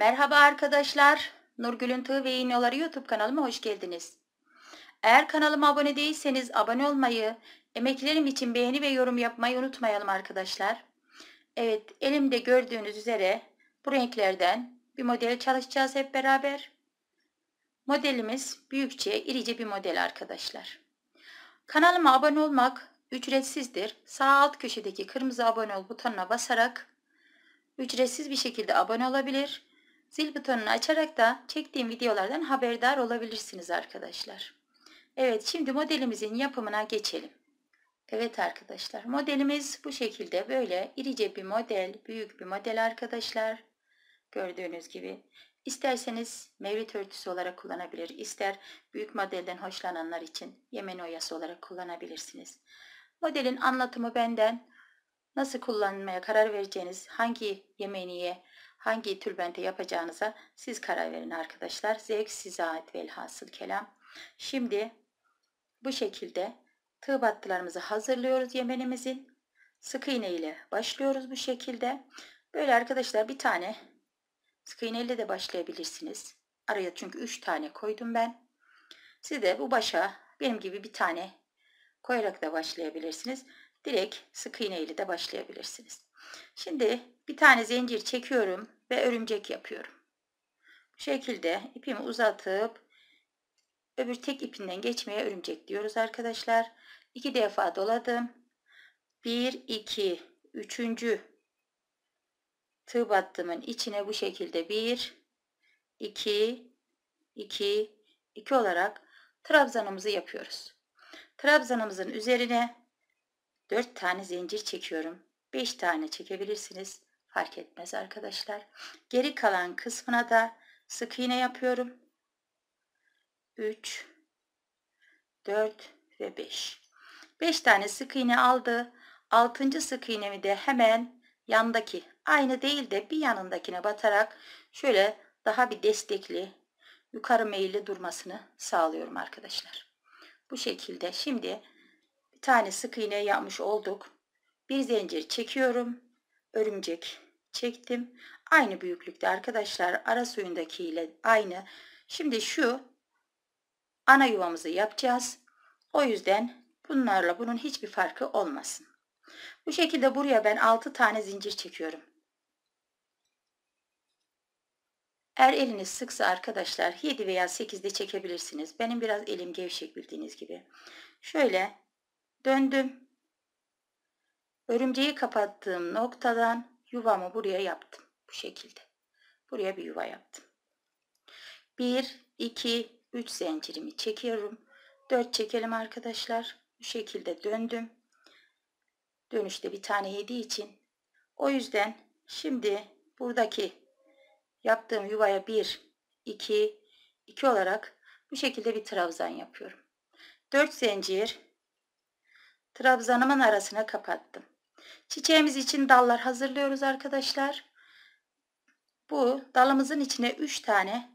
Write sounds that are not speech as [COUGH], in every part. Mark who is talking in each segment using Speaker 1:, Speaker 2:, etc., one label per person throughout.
Speaker 1: Merhaba arkadaşlar. Nurgül'ün Tığ ve İğneleri YouTube kanalıma hoş geldiniz. Eğer kanalıma abone değilseniz abone olmayı, emeklerim için beğeni ve yorum yapmayı unutmayalım arkadaşlar. Evet elimde gördüğünüz üzere bu renklerden bir model çalışacağız hep beraber. Modelimiz büyükçe irice bir model arkadaşlar. Kanalıma abone olmak ücretsizdir. Sağ alt köşedeki kırmızı abone ol butonuna basarak ücretsiz bir şekilde abone olabilir Zil butonunu açarak da çektiğim videolardan haberdar olabilirsiniz arkadaşlar. Evet şimdi modelimizin yapımına geçelim. Evet arkadaşlar modelimiz bu şekilde böyle irice bir model, büyük bir model arkadaşlar. Gördüğünüz gibi İsterseniz mevlit örtüsü olarak kullanabilir, ister büyük modelden hoşlananlar için yemen oyası olarak kullanabilirsiniz. Modelin anlatımı benden nasıl kullanmaya karar vereceğiniz, hangi yemeniye Hangi türbente yapacağınıza siz karar verin arkadaşlar. Zevk size ait velhasıl kelam. Şimdi bu şekilde tığ battılarımızı hazırlıyoruz yemenimizin. Sık iğne ile başlıyoruz bu şekilde. Böyle arkadaşlar bir tane sık iğne ile de başlayabilirsiniz. Araya çünkü 3 tane koydum ben. Siz de bu başa benim gibi bir tane koyarak da başlayabilirsiniz. Direkt sık iğne ile de başlayabilirsiniz. Şimdi bir tane zincir çekiyorum ve örümcek yapıyorum. Bu şekilde ipimi uzatıp öbür tek ipinden geçmeye örümcek diyoruz arkadaşlar. İki defa doladım. Bir, iki, üçüncü tığ battımın içine bu şekilde bir, iki, iki, iki olarak trabzanımızı yapıyoruz. Trabzanımızın üzerine dört tane zincir çekiyorum. Beş tane çekebilirsiniz. Fark etmez arkadaşlar. Geri kalan kısmına da sık iğne yapıyorum. 3 4 ve 5. 5 tane sık iğne aldı. 6. sık iğnemi de hemen yandaki aynı değil de bir yanındakine batarak şöyle daha bir destekli yukarı meyilli durmasını sağlıyorum arkadaşlar. Bu şekilde şimdi bir tane sık iğne yapmış olduk. Bir zincir çekiyorum örümcek çektim. Aynı büyüklükte arkadaşlar ara suyundaki ile aynı. Şimdi şu ana yuvamızı yapacağız. O yüzden bunlarla bunun hiçbir farkı olmasın. Bu şekilde buraya ben 6 tane zincir çekiyorum. Eğer eliniz sıksa arkadaşlar 7 veya de çekebilirsiniz. Benim biraz elim gevşek bildiğiniz gibi. Şöyle döndüm. Örümceği kapattığım noktadan yuvamı buraya yaptım. Bu şekilde. Buraya bir yuva yaptım. 1, 2, 3 zincirimi çekiyorum. 4 çekelim arkadaşlar. Bu şekilde döndüm. Dönüşte bir tane yediği için. O yüzden şimdi buradaki yaptığım yuvaya 1, 2, 2 olarak bu şekilde bir trabzan yapıyorum. 4 zincir trabzanımın arasına kapattım. Çiçeğimiz için dallar hazırlıyoruz arkadaşlar. Bu dalımızın içine 3 tane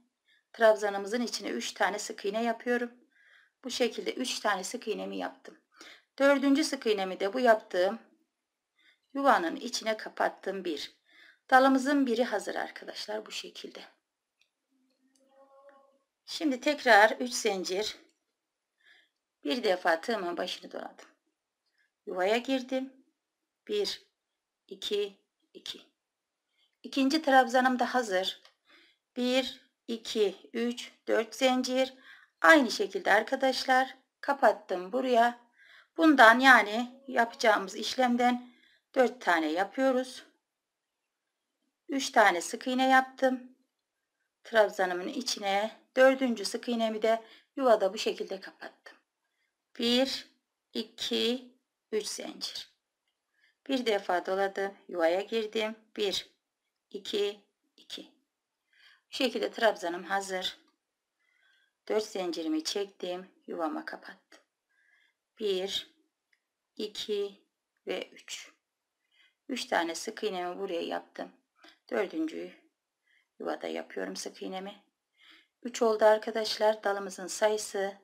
Speaker 1: trabzanımızın içine 3 tane sık iğne yapıyorum. Bu şekilde 3 tane sık iğnemi yaptım. Dördüncü sık iğnemi de bu yaptığım yuvanın içine kapattım bir. Dalımızın biri hazır arkadaşlar bu şekilde. Şimdi tekrar 3 zincir bir defa tığımın başını doladım. Yuvaya girdim. 1, 2, 2. İkinci trabzanım da hazır. 1, 2, 3, 4 zincir. Aynı şekilde arkadaşlar kapattım buraya. Bundan yani yapacağımız işlemden 4 tane yapıyoruz. 3 tane sık iğne yaptım. Trabzanımın içine 4. sık iğnemi de yuvada bu şekilde kapattım. 1 2 3 zincir. Bir defa doladım. Yuvaya girdim. 1, 2, 2. Bu şekilde trabzanım hazır. 4 zincirimi çektim. Yuvama kapattım. 1, 2 ve 3. 3 tane sık iğnemi buraya yaptım. Dördüncüyü yuvada yapıyorum sık iğnemi. 3 oldu arkadaşlar. Dalımızın sayısı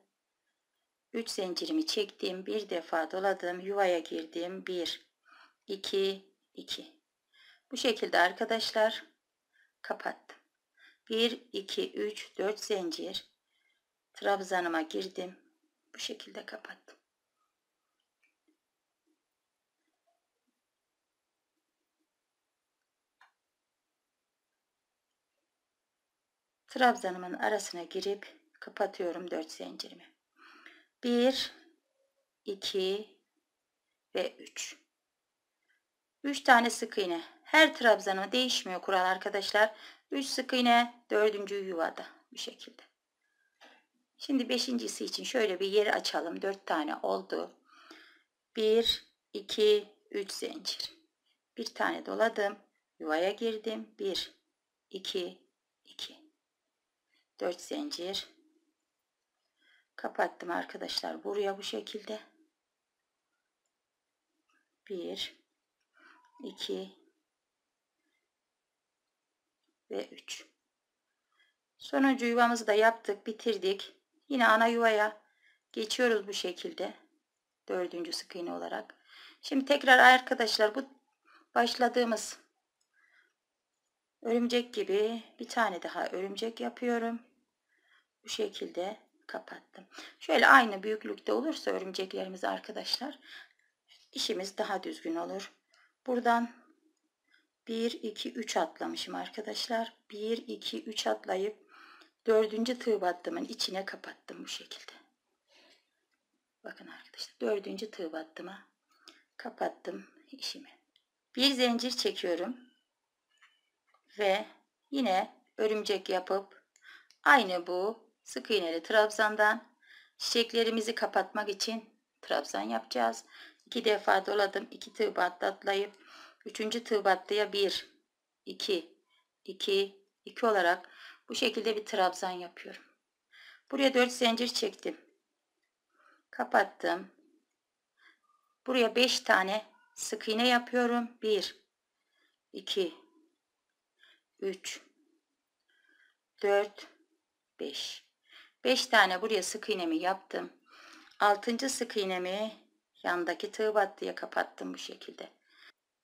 Speaker 1: 3 zincirimi çektim. Bir defa doladım. Yuvaya girdim. 1, 2, 2. Bu şekilde arkadaşlar kapattım. 1, 2, 3, 4 zincir trabzanıma girdim. Bu şekilde kapattım. Trabzanımın arasına girip kapatıyorum 4 zincirimi. 1, 2 ve 3. 3 tane sık iğne. Her trabzanı değişmiyor kural arkadaşlar. 3 sık iğne 4. yuvada bu şekilde. Şimdi 5.si için şöyle bir yeri açalım. 4 tane oldu. 1 2 3 zincir. Bir tane doladım. Yuvaya girdim. 1 2 2 4 zincir. Kapattım arkadaşlar buraya bu şekilde. 1 2 ve 3. Sonuncu yuvamızı da yaptık, bitirdik. Yine ana yuvaya geçiyoruz bu şekilde. Dördüncü sık iğne olarak. Şimdi tekrar arkadaşlar bu başladığımız örümcek gibi bir tane daha örümcek yapıyorum. Bu şekilde kapattım. Şöyle aynı büyüklükte olursa örümceklerimiz arkadaşlar işimiz daha düzgün olur. Buradan 1, 2, 3 atlamışım arkadaşlar. 1, 2, 3 atlayıp dördüncü tığ battımın içine kapattım bu şekilde. Bakın arkadaşlar dördüncü tığ battıma kapattım işimi. Bir zincir çekiyorum ve yine örümcek yapıp aynı bu sık iğneli trabzandan çiçeklerimizi kapatmak için trabzan yapacağız. 2 defa doladım 2 tığ battı atlayıp üçüncü tığ battıya 1 iki, iki, 2 olarak bu şekilde bir trabzan yapıyorum. Buraya dört zincir çektim. Kapattım. Buraya beş tane sık iğne yapıyorum. Bir, iki, üç, dört, beş. Beş tane buraya sık iğnemi yaptım. Altıncı sık iğnemi Yandaki tığ battıya kapattım bu şekilde.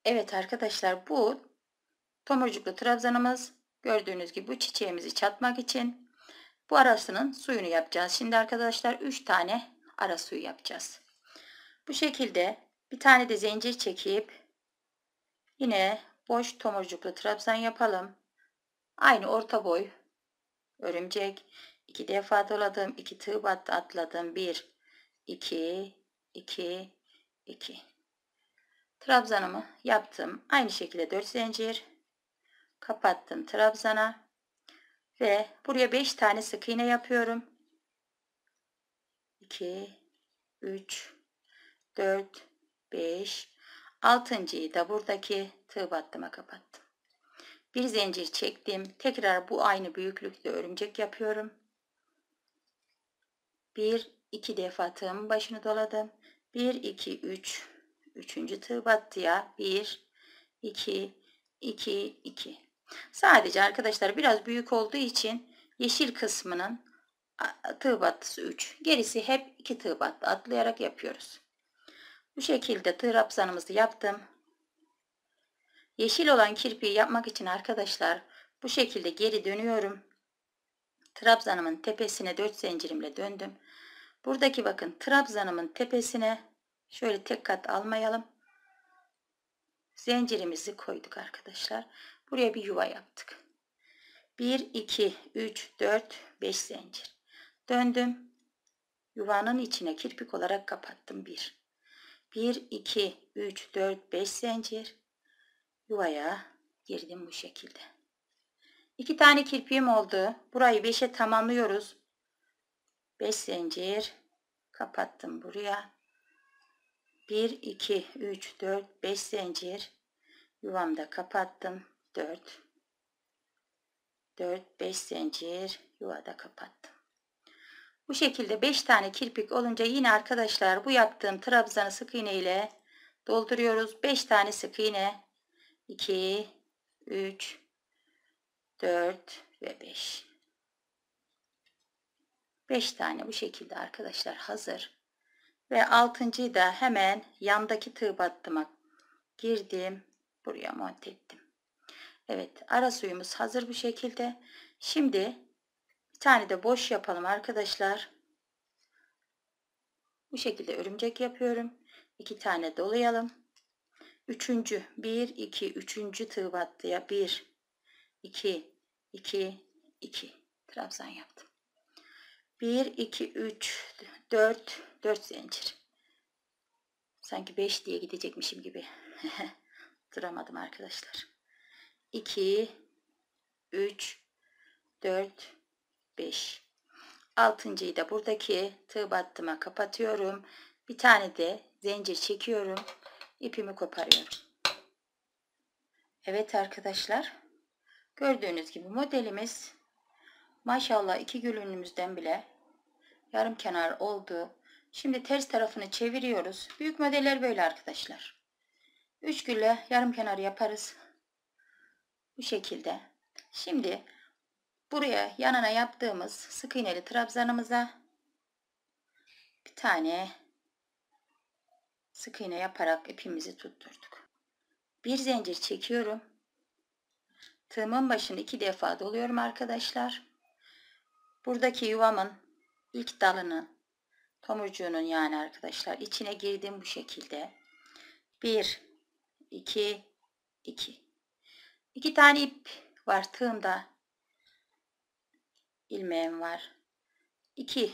Speaker 1: Evet arkadaşlar bu tomurcuklu trabzanımız. Gördüğünüz gibi bu çiçeğimizi çatmak için bu arasının suyunu yapacağız. Şimdi arkadaşlar 3 tane ara suyu yapacağız. Bu şekilde bir tane de zincir çekip yine boş tomurcuklu trabzan yapalım. Aynı orta boy örümcek. 2 defa doladım. 2 tığ battı atladım. 1 2 2, 2. Trabzanımı yaptım. Aynı şekilde 4 zincir. Kapattım trabzana. Ve buraya 5 tane sık iğne yapıyorum. 2, 3, 4, 5. Altıncıyı da buradaki tığ battıma kapattım. Bir zincir çektim. Tekrar bu aynı büyüklükte örümcek yapıyorum. 1, 2 defa tığımın başını doladım. 1 2 3 üçüncü tığ battıya 1 2 2 2. Sadece arkadaşlar biraz büyük olduğu için yeşil kısmının tığ battısı 3. Gerisi hep 2 tığ battı atlayarak yapıyoruz. Bu şekilde tırabzanımızı yaptım. Yeşil olan kirpiği yapmak için arkadaşlar bu şekilde geri dönüyorum. Trabzanımın tepesine 4 zincirimle döndüm. Buradaki bakın trabzanımın tepesine şöyle tek kat almayalım. Zincirimizi koyduk arkadaşlar. Buraya bir yuva yaptık. 1, 2, 3, 4, 5 zincir. Döndüm. Yuvanın içine kirpik olarak kapattım. 1, 1, 2, 3, 4, 5 zincir. Yuvaya girdim bu şekilde. 2 tane kirpiğim oldu. Burayı 5'e tamamlıyoruz. 5 zincir kapattım buraya 1 2 3 4 5 zincir yuvamda kapattım 4 4 5 zincir yuvada kapattım bu şekilde 5 tane kirpik olunca yine arkadaşlar bu yaptığım trabzanı sık iğne ile dolduruyoruz 5 tane sık iğne 2 3 4 ve 5 5 tane bu şekilde arkadaşlar hazır. Ve altıncıyı da hemen yandaki tığ battıma girdim. Buraya monte ettim. Evet ara suyumuz hazır bu şekilde. Şimdi bir tane de boş yapalım arkadaşlar. Bu şekilde örümcek yapıyorum. 2 tane dolayalım. Üçüncü 1 2 üçüncü tığ battıya 1 2 2 2 trabzan yaptım. 1 2 3 4 4 zincir sanki 5 diye gidecekmişim gibi [LAUGHS] duramadım arkadaşlar 2 3 4 5 altıncıyı da buradaki tığ battıma kapatıyorum bir tane de zincir çekiyorum ipimi koparıyorum Evet arkadaşlar gördüğünüz gibi modelimiz Maşallah iki gülünümüzden bile yarım kenar oldu. Şimdi ters tarafını çeviriyoruz. Büyük modeller böyle arkadaşlar. Üç gülle yarım kenar yaparız. Bu şekilde. Şimdi buraya yanına yaptığımız sık iğneli trabzanımıza bir tane sık iğne yaparak ipimizi tutturduk. Bir zincir çekiyorum. Tığımın başını iki defa doluyorum arkadaşlar. Buradaki yuvamın ilk dalını tomurcuğunun yani arkadaşlar içine girdim bu şekilde. 1 2 2 2 tane ip var tığımda. ilmeğim var. 2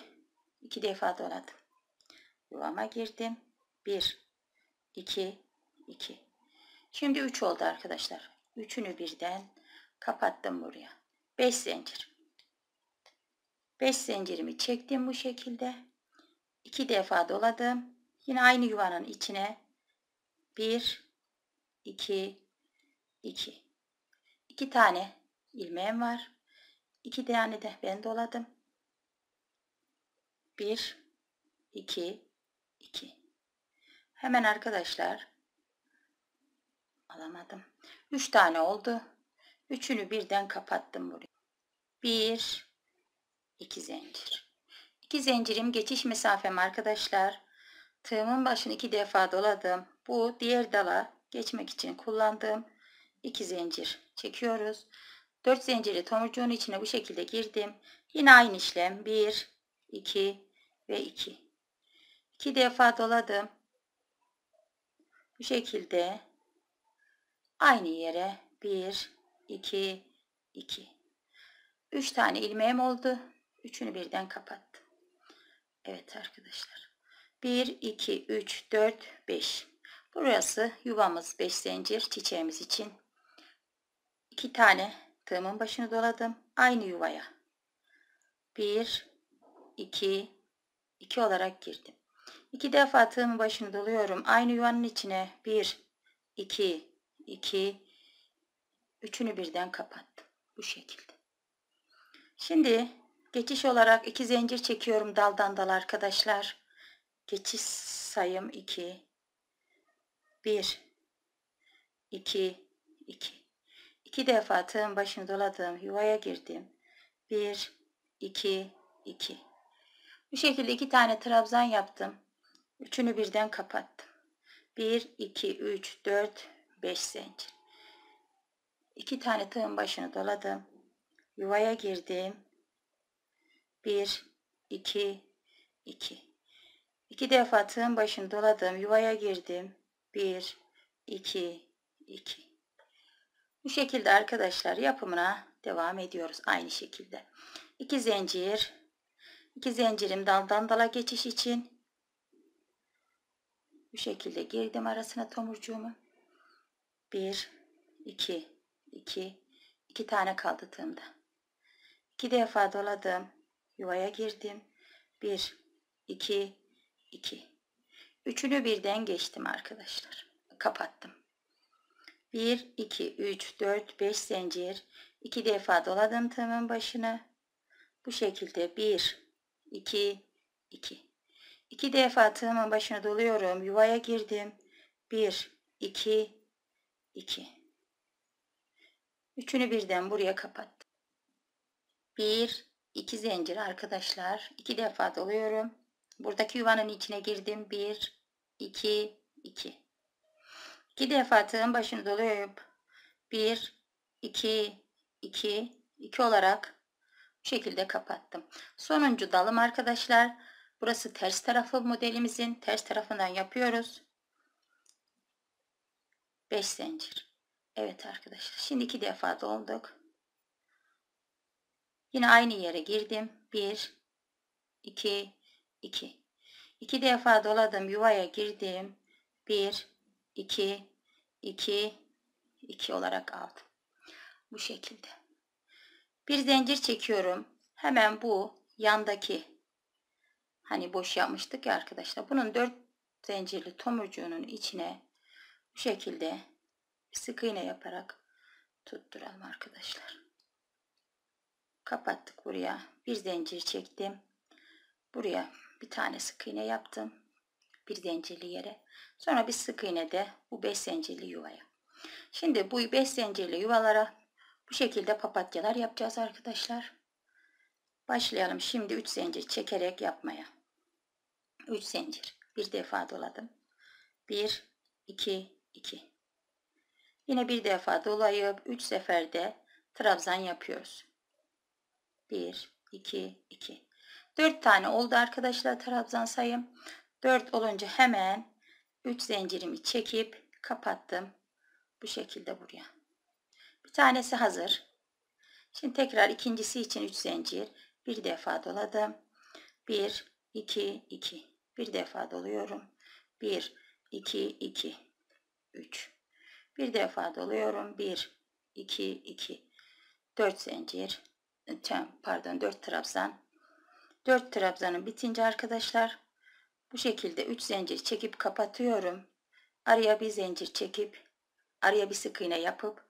Speaker 1: 2 defa doladım. Yuvama girdim. 1 2 2 Şimdi 3 oldu arkadaşlar. Üçünü birden kapattım buraya. 5 zincir. 5 zincirimi çektim bu şekilde. 2 defa doladım. Yine aynı yuvanın içine 1 2 2 2 tane ilmeğim var. 2 tane de ben doladım. 1 2 2 Hemen arkadaşlar alamadım. 3 tane oldu. Üçünü birden kapattım buraya. 1 2 zincir. 2 zincirim geçiş mesafem arkadaşlar. Tığımın başını 2 defa doladım. Bu diğer dala geçmek için kullandığım 2 zincir çekiyoruz. 4 zinciri tomurcuğun içine bu şekilde girdim. Yine aynı işlem 1, 2 ve 2. 2 defa doladım. Bu şekilde aynı yere 1, 2, 2. 3 tane ilmeğim oldu. Üçünü birden kapattım. Evet arkadaşlar. 1, 2, 3, 4, 5. Burası yuvamız 5 zincir çiçeğimiz için. 2 tane tığımın başını doladım. Aynı yuvaya. 1, 2, 2 olarak girdim. 2 defa tığımın başını doluyorum. Aynı yuvanın içine 1, 2, 2, üçünü birden kapattım. Bu şekilde. Şimdi Geçiş olarak iki zincir çekiyorum daldan dal arkadaşlar. Geçiş sayım 2. 1 2 2 2 defa tığın başını doladım. Yuvaya girdim. 1 2 2 Bu şekilde 2 tane trabzan yaptım. Üçünü birden kapattım. 1 2 3 4 5 zincir. 2 tane tığın başını doladım. Yuvaya girdim. 1, 2, 2. 2 defa tığın başını doladım. Yuvaya girdim. 1, 2, 2. Bu şekilde arkadaşlar yapımına devam ediyoruz. Aynı şekilde. 2 zincir. 2 zincirim daldan dala geçiş için. Bu şekilde girdim arasına tomurcuğumu. 1, 2, 2. 2 tane kaldı tığımda. 2 defa doladım. Yuvaya girdim. Bir, iki, iki. Üçünü birden geçtim arkadaşlar. Kapattım. Bir, iki, üç, dört, beş zincir. İki defa doladım tığımın başını. Bu şekilde bir, iki, iki. İki defa tığımın başına doluyorum. Yuvaya girdim. Bir, iki, iki. Üçünü birden buraya kapattım. Bir. 2 zincir arkadaşlar. iki defa doluyorum. Buradaki yuvanın içine girdim. 1 2 2. 2 defa tığın başını doluyup 1 2 2 2 olarak bu şekilde kapattım. Sonuncu dalım arkadaşlar. Burası ters tarafı modelimizin ters tarafından yapıyoruz. 5 zincir. Evet arkadaşlar. Şimdi iki defa dolduk. Yine aynı yere girdim. 1, 2, 2. 2 defa doladım. Yuvaya girdim. 1, 2, 2, 2 olarak aldım. Bu şekilde. Bir zincir çekiyorum. Hemen bu yandaki hani boş yapmıştık ya arkadaşlar. Bunun 4 zincirli tomurcuğunun içine bu şekilde sık iğne yaparak tutturalım arkadaşlar kapattık buraya bir zincir çektim buraya bir tane sık iğne yaptım bir zincirli yere sonra bir sık iğne de bu 5 zincirli yuvaya şimdi bu 5 zincirli yuvalara bu şekilde papatyalar yapacağız arkadaşlar başlayalım şimdi 3 zincir çekerek yapmaya 3 zincir bir defa doladım 1 2 2 yine bir defa dolayıp 3 seferde trabzan yapıyoruz 1, 2, 2. 4 tane oldu arkadaşlar trabzan sayım. 4 olunca hemen 3 zincirimi çekip kapattım. Bu şekilde buraya. Bir tanesi hazır. Şimdi tekrar ikincisi için 3 zincir. Bir defa doladım. 1, 2, 2. Bir defa doluyorum. 1, 2, 2, 3. Bir defa doluyorum. 1, 2, 2. 4 zincir pardon 4 trabzan 4 trabzanın bitince arkadaşlar bu şekilde 3 zincir çekip kapatıyorum. Araya bir zincir çekip araya bir sık iğne yapıp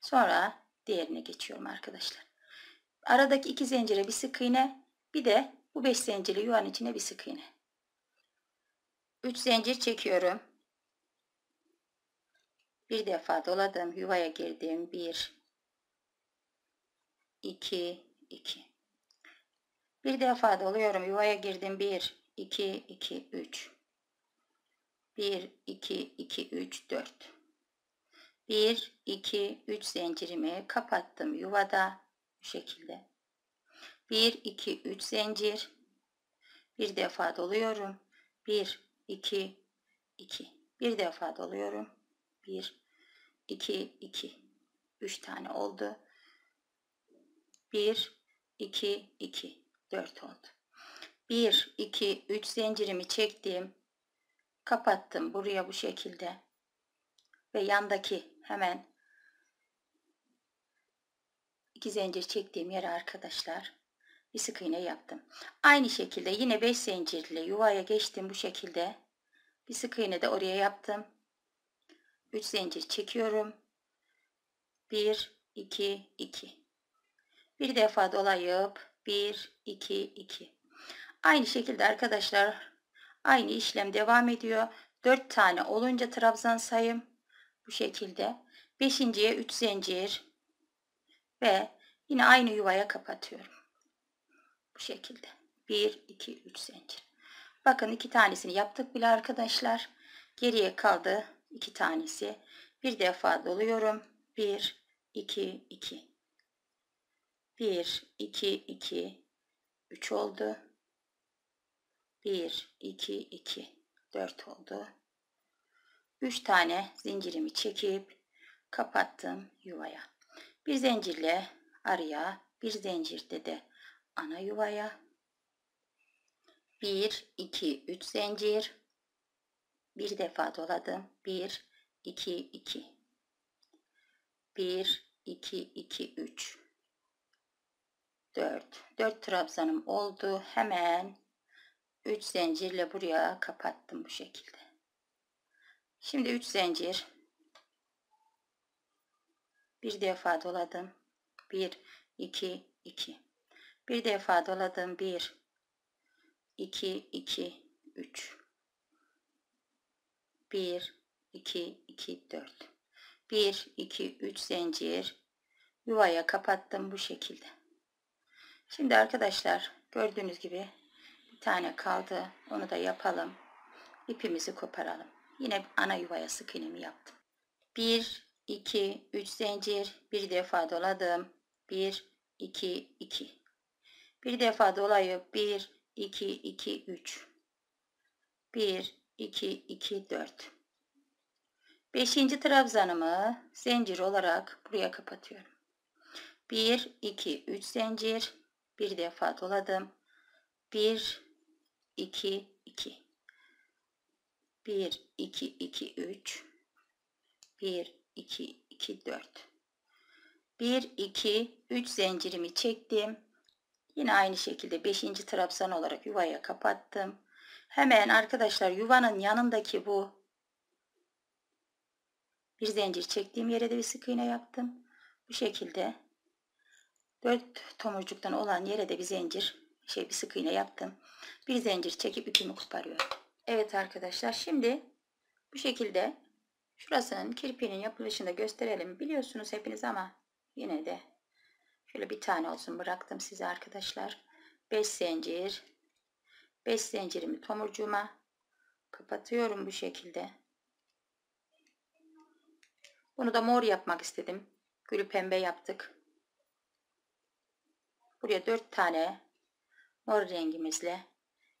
Speaker 1: sonra diğerine geçiyorum arkadaşlar. Aradaki iki zincire bir sık iğne bir de bu 5 zincirli yuvan içine bir sık iğne. 3 zincir çekiyorum. Bir defa doladım, yuvaya girdim. 1 2, 2. Bir defa doluyorum. Yuvaya girdim. 1, 2, 2, 3. 1, 2, 2, 3, 4. 1, 2, 3 zincirimi kapattım yuvada. Bu şekilde. 1, 2, 3 zincir. Bir defa doluyorum. 1, 2, 2. Bir defa doluyorum. 1, 2, 2. 3 tane oldu. 1, 2, 2, 4 oldu. 1, 2, 3 zincirimi çektim. Kapattım buraya bu şekilde. Ve yandaki hemen 2 zincir çektiğim yere arkadaşlar bir sık iğne yaptım. Aynı şekilde yine 5 zincirle yuvaya geçtim bu şekilde. Bir sık iğne de oraya yaptım. 3 zincir çekiyorum. 1 2 2 bir defa dolayıp 1, 2, 2. Aynı şekilde arkadaşlar aynı işlem devam ediyor. 4 tane olunca trabzan sayım bu şekilde. 5.ye 3 zincir ve yine aynı yuvaya kapatıyorum. Bu şekilde. 1, 2, 3 zincir. Bakın iki tanesini yaptık bile arkadaşlar. Geriye kaldı iki tanesi. Bir defa doluyorum. 1, 2, 2. 1, 2, 2, 3 oldu. 1, 2, 2, 4 oldu. 3 tane zincirimi çekip kapattım yuvaya. Bir zincirle araya, bir zincirde de ana yuvaya. 1, 2, 3 zincir. Bir defa doladım. 1, 2, 2. 1, 2, 2, 3. 4 4 trabzanım oldu hemen 3 zincirle buraya kapattım bu şekilde şimdi 3 zincir bir defa doladım 1 2 2 bir defa doladım 1 2 2 3 1 2 2 4 1 2 3 zincir yuvaya kapattım bu şekilde Şimdi arkadaşlar gördüğünüz gibi bir tane kaldı. Onu da yapalım. İpimizi koparalım. Yine ana yuvaya sık iğnemi yaptım. 1, 2, 3 zincir. Bir defa doladım. 1, 2, 2. Bir defa dolayıp 1, 2, 2, 3. 1, 2, 2, 4. Beşinci trabzanımı zincir olarak buraya kapatıyorum. 1, 2, 3 zincir bir defa doladım. 1 2 2 1 2 2 3 1 2 2 4 1 2 3 zincirimi çektim. Yine aynı şekilde 5. trabzan olarak yuvaya kapattım. Hemen arkadaşlar yuvanın yanındaki bu bir zincir çektiğim yere de bir sık iğne yaptım. Bu şekilde 4 tomurcuktan olan yere de bir zincir şey bir sık iğne yaptım. Bir zincir çekip ipimi koparıyorum. Evet arkadaşlar şimdi bu şekilde şurasının kirpi'nin yapılışını da gösterelim. Biliyorsunuz hepiniz ama yine de şöyle bir tane olsun bıraktım size arkadaşlar. 5 zincir 5 zincirimi tomurcuğuma kapatıyorum bu şekilde. Bunu da mor yapmak istedim. Gülü pembe yaptık. Buraya 4 tane mor rengimizle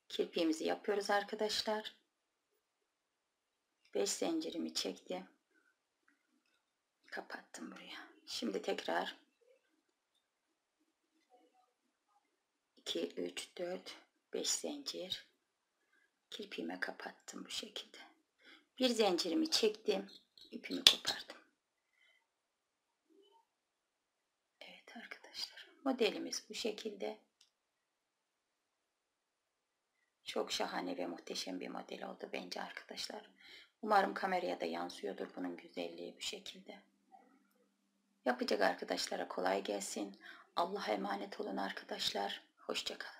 Speaker 1: kirpiğimizi yapıyoruz arkadaşlar. 5 zincirimi çektim. Kapattım buraya. Şimdi tekrar 2 3 4 5 zincir kirpiğime kapattım bu şekilde. Bir zincirimi çektim, ipimi kopardım. Modelimiz bu şekilde. Çok şahane ve muhteşem bir model oldu bence arkadaşlar. Umarım kameraya da yansıyordur bunun güzelliği bu şekilde. Yapacak arkadaşlara kolay gelsin. Allah'a emanet olun arkadaşlar. Hoşçakalın.